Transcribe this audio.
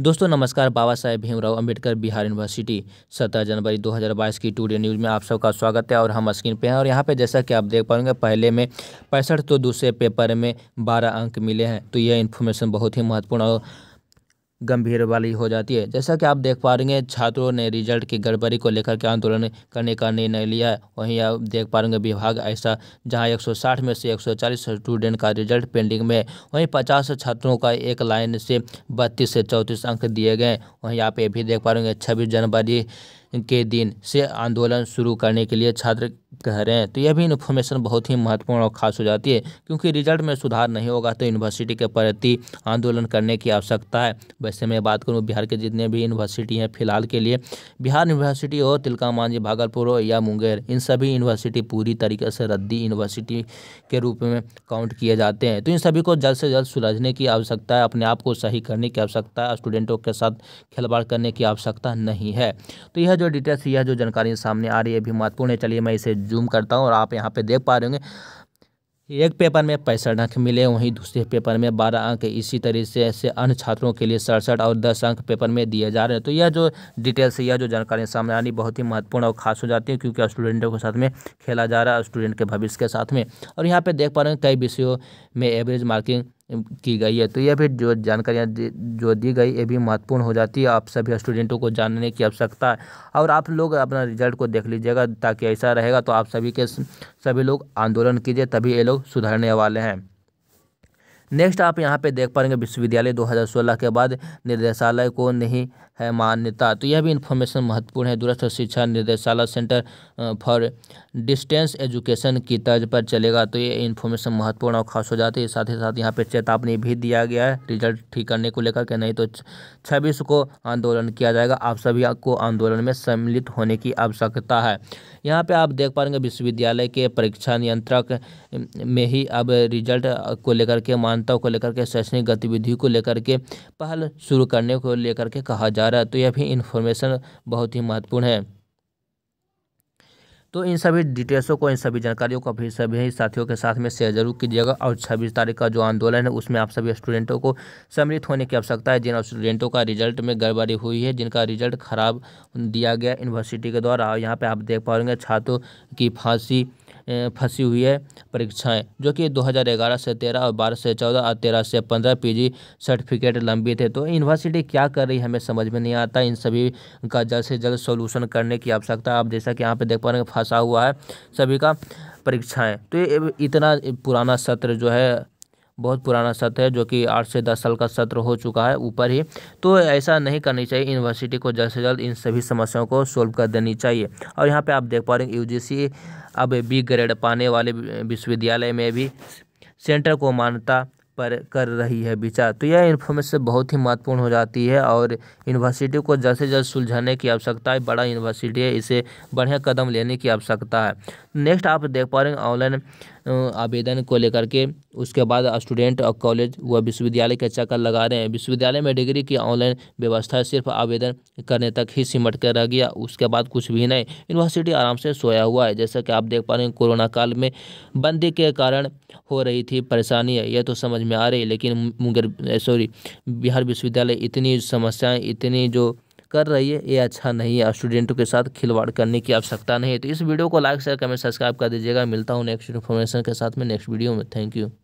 दोस्तों नमस्कार बाबा साहेब भीमराव अंबेडकर बिहार यूनिवर्सिटी सत्रह जनवरी 2022 की टूडे न्यूज़ में आप सबका स्वागत है और हम स्क्रीन पे हैं और यहाँ पे जैसा कि आप देख पाएंगे पहले में पैंसठ तो दूसरे पेपर में बारह अंक मिले हैं तो यह इन्फॉर्मेशन बहुत ही महत्वपूर्ण और गंभीर वाली हो जाती है जैसा कि आप देख पा रहे हैं छात्रों ने रिजल्ट की गड़बड़ी को लेकर के आंदोलन करने का निर्णय लिया है वहीं आप देख पा रहे विभाग ऐसा जहां 160 में से 140 स्टूडेंट का रिजल्ट पेंडिंग में वहीं 50 छात्रों का एक लाइन से बत्तीस से चौंतीस अंक दिए गए वहीं आप ये भी देख पा रहे छब्बीस जनवरी के दिन से आंदोलन शुरू करने के लिए छात्र कह रहे हैं तो यह भी इन्फॉर्मेशन बहुत ही महत्वपूर्ण और खास हो जाती है क्योंकि रिजल्ट में सुधार नहीं होगा तो यूनिवर्सिटी के प्रति आंदोलन करने की आवश्यकता है वैसे मैं बात करूँ बिहार के जितने भी यूनिवर्सिटी हैं फिलहाल के लिए बिहार यूनिवर्सिटी हो तिलका मांझी भागलपुर हो या मुंगेर इन सभी यूनिवर्सिटी पूरी तरीके से रद्दी यूनिवर्सिटी के रूप में काउंट किए जाते हैं तो इन सभी को जल्द से जल्द सुलझने की आवश्यकता है अपने आप को सही करने की आवश्यकता है स्टूडेंटों के साथ खिलवाड़ करने की आवश्यकता नहीं है तो यह जो डिटेल्स यह जो जानकारी सामने आ रही है भी महत्वपूर्ण है चलिए मैं इसे जूम करता हूँ और आप यहाँ पे देख पा रहे होंगे एक पेपर में पैंसठ अंक मिले वहीं दूसरे पेपर में बारह अंक इसी तरह से ऐसे अन्य छात्रों के लिए सड़सठ और दस अंक पेपर में दिए जा रहे हैं तो यह जो डिटेल्स यह जो जानकारी सामने आनी बहुत ही महत्वपूर्ण और खास हो जाती है क्योंकि स्टूडेंटों के साथ में खेला जा रहा है स्टूडेंट के भविष्य के साथ में और यहाँ पर देख पा रहे हैं कई विषयों में एवरेज मार्किंग की गई है तो यह भी जो जानकारियाँ जो दी गई ये भी महत्वपूर्ण हो जाती है आप सभी स्टूडेंटों को जानने की आवश्यकता है और आप लोग अपना रिजल्ट को देख लीजिएगा ताकि ऐसा रहेगा तो आप सभी के सभी लोग आंदोलन कीजिए तभी ये लोग सुधरने वाले हैं नेक्स्ट आप यहाँ पे देख पाएंगे विश्वविद्यालय 2016 के बाद निर्देशालय को नहीं है मान्यता तो यह भी इन्फॉर्मेशन महत्वपूर्ण है दूरस्थ शिक्षा निदेशालय सेंटर फॉर डिस्टेंस एजुकेशन की तर्ज पर चलेगा तो ये इन्फॉर्मेशन महत्वपूर्ण और खास हो जाती है साथ ही साथ यहाँ पे चेतावनी भी दिया गया है रिजल्ट ठीक करने को लेकर के नहीं तो छब्बीस को आंदोलन किया जाएगा आप सभी को आंदोलन में सम्मिलित होने की आवश्यकता है यहाँ पर आप देख पाएंगे विश्वविद्यालय के परीक्षा नियंत्रक में ही अब रिजल्ट को लेकर के मान मान्यताओं को लेकर के शैक्षणिक गतिविधियों को लेकर के पहल शुरू करने को लेकर के कहा जा रहा है तो यह भी इन्फॉर्मेशन बहुत ही महत्वपूर्ण है तो इन सभी डिटेल्सों को इन सभी जानकारियों को अपने सभी साथियों के साथ में शेयर जरूर कीजिएगा और छब्बीस तारीख का जो आंदोलन है उसमें आप सभी स्टूडेंटों को सम्मिलित होने की आवश्यकता है जिन स्टूडेंटों का रिजल्ट में गड़बड़ी हुई है जिनका रिजल्ट खराब दिया गया यूनिवर्सिटी के द्वारा यहाँ पर आप देख पाएंगे छात्रों की फांसी फंसी हुई है परीक्षाएं जो कि 2011 से 13 और 12 से 14 और 13 से 15 पीजी सर्टिफिकेट लंबी थे तो यूनिवर्सिटी क्या कर रही है हमें समझ में नहीं आता इन सभी का जल्द से जल्द सोल्यूशन करने की आवश्यकता आप जैसा कि यहाँ पर देख पा रहे हैं फंसा हुआ है सभी का परीक्षाएं तो ये इतना पुराना सत्र जो है बहुत पुराना सत्र है जो कि आठ से दस साल का सत्र हो चुका है ऊपर ही तो ऐसा नहीं करनी चाहिए यूनिवर्सिटी को जल्द से जल्द इन सभी समस्याओं को सोल्व कर देनी चाहिए और यहाँ पे आप देख पा रहे हैं यूजीसी अब बी ग्रेड पाने वाले विश्वविद्यालय में भी सेंटर को मान्यता पर कर रही है विचार तो यह इन्फॉर्मेशन बहुत ही महत्वपूर्ण हो जाती है और यूनिवर्सिटी को जल्द से जल्द सुलझाने की आवश्यकता है बड़ा यूनिवर्सिटी है इसे बढ़िया कदम लेने की आवश्यकता है नेक्स्ट आप देख पा रहे हैं ऑनलाइन आवेदन को लेकर के उसके बाद स्टूडेंट और कॉलेज व विश्वविद्यालय के चक्कर लगा रहे हैं विश्वविद्यालय में डिग्री की ऑनलाइन व्यवस्था सिर्फ आवेदन करने तक ही सिमट कर रह गया उसके बाद कुछ भी नहीं यूनिवर्सिटी आराम से सोया हुआ है जैसा कि आप देख पा रहे हैं कोरोना काल में बंदी के कारण हो रही थी परेशानी है यह तो समझ में आ रही लेकिन मुंगेर सॉरी बिहार विश्वविद्यालय इतनी समस्याएँ इतनी जो कर रही है ये अच्छा नहीं है स्टूडेंटों के साथ खिलवाड़ करने की आवश्यकता नहीं है तो इस वीडियो को लाइक शेयर कमेंट सब्सक्राइब कर दीजिएगा मिलता हूँ नेक्स्ट इन्फॉर्मेशन के साथ में नेक्स्ट वीडियो में थैंक यू